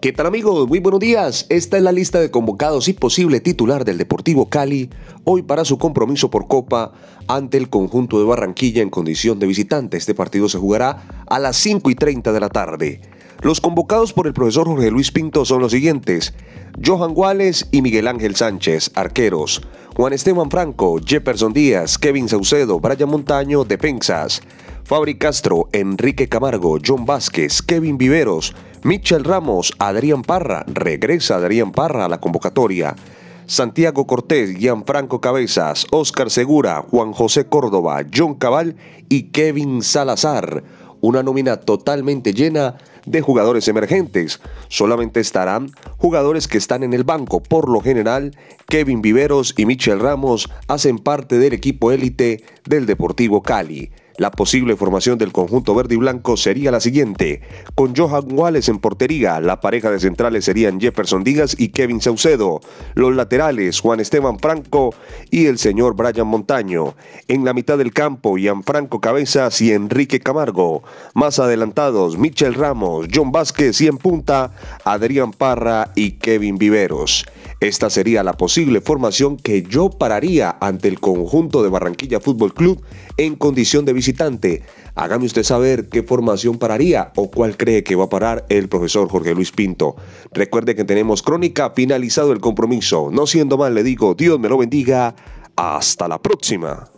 ¿Qué tal amigos? Muy buenos días. Esta es la lista de convocados y posible titular del Deportivo Cali hoy para su compromiso por Copa ante el conjunto de Barranquilla en condición de visitante. Este partido se jugará a las 5 y 30 de la tarde. Los convocados por el profesor Jorge Luis Pinto son los siguientes. Johan Guales y Miguel Ángel Sánchez, arqueros. Juan Esteban Franco, Jefferson Díaz, Kevin Saucedo, Brian Montaño, Defensas, Fabri Castro, Enrique Camargo, John Vázquez, Kevin Viveros, Michel Ramos, Adrián Parra, regresa Adrián Parra a la convocatoria. Santiago Cortés, Gianfranco Cabezas, Oscar Segura, Juan José Córdoba, John Cabal y Kevin Salazar una nómina totalmente llena de jugadores emergentes. Solamente estarán jugadores que están en el banco. Por lo general, Kevin Viveros y Michel Ramos hacen parte del equipo élite del Deportivo Cali. La posible formación del conjunto verde y blanco sería la siguiente. Con Johan Wallace en portería, la pareja de centrales serían Jefferson Díaz y Kevin Saucedo, los laterales Juan Esteban Franco y el señor Brian Montaño, en la mitad del campo Ian Franco Cabezas y Enrique Camargo, más adelantados Michel Ramos, John Vázquez y en punta Adrián Parra y Kevin Viveros. Esta sería la posible formación que yo pararía ante el conjunto de Barranquilla Fútbol Club en condición de visitante. Hágame usted saber qué formación pararía o cuál cree que va a parar el profesor Jorge Luis Pinto. Recuerde que tenemos crónica finalizado el compromiso. No siendo mal, le digo, Dios me lo bendiga. Hasta la próxima.